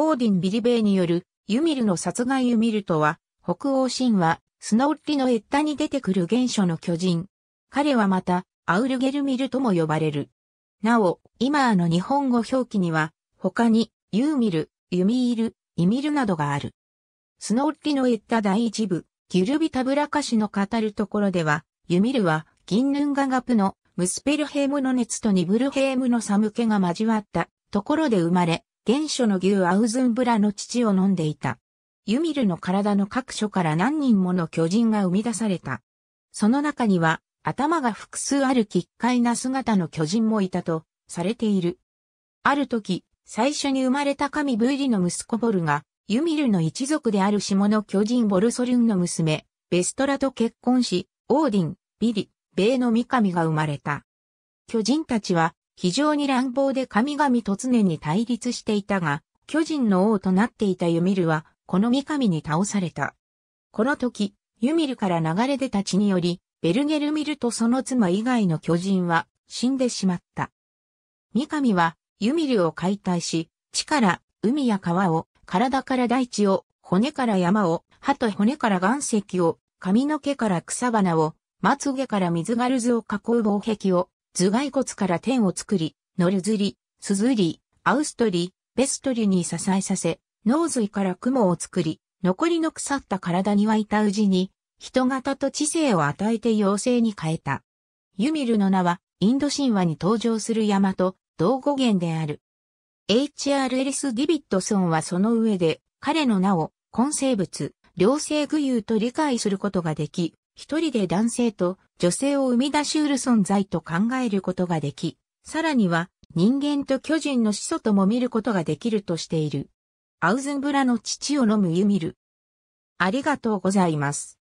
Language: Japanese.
オーディン・ビリベイによるユミルの殺害ユミルとは、北欧神話、スノッリのエッタに出てくる原初の巨人。彼はまた、アウルゲルミルとも呼ばれる。なお、今の日本語表記には、他に、ユーミル、ユミール、イミルなどがある。スノッリのエッタ第一部、ギュルビタブラカシの語るところでは、ユミルは、ギンヌンガガプの、ムスペルヘームの熱とニブルヘームの寒気が交わったところで生まれ、原初の牛アウズンブラの乳を飲んでいた。ユミルの体の各所から何人もの巨人が生み出された。その中には、頭が複数ある奇怪な姿の巨人もいたと、されている。ある時、最初に生まれた神ブーリの息子ボルが、ユミルの一族である下の巨人ボルソルンの娘、ベストラと結婚し、オーディン、ビリ、ベイの三神が生まれた。巨人たちは、非常に乱暴で神々と常に対立していたが、巨人の王となっていたユミルは、この三上に倒された。この時、ユミルから流れ出た血により、ベルゲルミルとその妻以外の巨人は死んでしまった。三上はユミルを解体し、地から海や川を、体から大地を、骨から山を、歯と骨から岩石を、髪の毛から草花を、まつげから水ガルズを囲う防壁を、頭蓋骨から天を作り、ノルズリ、スズリ、アウストリ、ベストリに支えさせ、脳髄から雲を作り、残りの腐った体に湧いたうじに、人型と知性を与えて妖精に変えた。ユミルの名は、インド神話に登場する山と同語源である。H.R. エリス・ディビットソンはその上で、彼の名を、根生物、良性具有と理解することができ、一人で男性と女性を生み出し得る存在と考えることができ、さらには人間と巨人の始祖とも見ることができるとしている。アウズンブラの父を飲むユミル。ありがとうございます。